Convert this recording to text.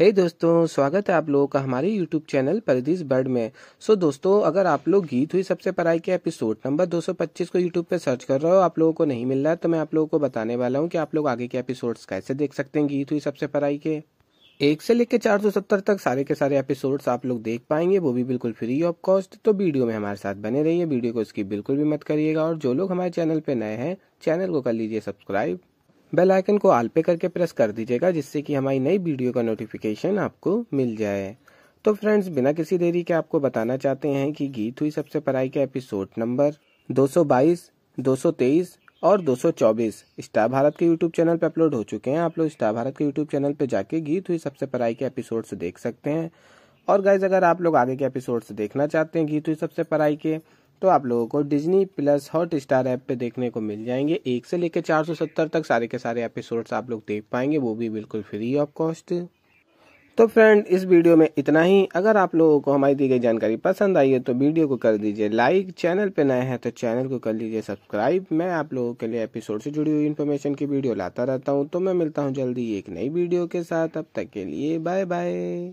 हे hey दोस्तों स्वागत है आप लोगों का हमारे यूट्यूब चैनल परदीस बर्ड में सो so दोस्तों अगर आप लोग गीत हुई सबसे पराई के एपिसोड नंबर 225 को यूट्यूब पे सर्च कर रहे हो आप लोगों को नहीं मिल रहा है तो मैं आप लोगों को बताने वाला हूँ कि आप लोग आगे के एपिसोड्स कैसे देख सकते हैं गीत हुई सबसे पराई के एक से लेकर चार सौ सत्तर तक सारे के सारे एपिसोड्स आप लोग देख पाएंगे वो भी बिल्कुल फ्री ऑफ कॉस्ट तो वीडियो में हमारे साथ बने रहिए वीडियो को इसकी बिल्कुल भी मत करिएगा और जो लोग हमारे चैनल पे नए हैं चैनल को कर लीजिए सब्सक्राइब बेल आइकन को आल पे करके प्रेस कर दीजिएगा जिससे कि हमारी नई वीडियो का नोटिफिकेशन आपको मिल जाए तो फ्रेंड्स बिना किसी देरी के आपको बताना चाहते हैं कि गीत हुई सबसे पराई के एपिसोड नंबर 222, 223 और 224 स्टार भारत के यूट्यूब चैनल पर अपलोड हो चुके हैं आप लोग स्टार भारत के यूट्यूब चैनल पर जाके गीत हुई सबसे पराई के एपिसोड देख सकते हैं और गाइज अगर आप लोग आगे के एपिसोड देखना चाहते हैं गीत हुई सबसे पराई के तो आप लोगों को Disney plus Hotstar app पे देखने को मिल जाएंगे एक से लेकर चार सौ सत्तर तक सारे के सारे एपिसोड्स आप लोग देख पाएंगे वो भी बिल्कुल फ्री ऑफ कॉस्ट तो फ्रेंड इस वीडियो में इतना ही अगर आप लोगों को हमारी दी गई जानकारी पसंद आई है तो वीडियो को कर दीजिए लाइक चैनल पे नए हैं तो चैनल को कर लीजिए सब्सक्राइब मैं आप लोगों के लिए एपिसोड से जुड़ी हुई इन्फॉर्मेशन की वीडियो लाता रहता हूँ तो मैं मिलता हूँ जल्दी एक नई वीडियो के साथ अब तक के लिए बाय बाय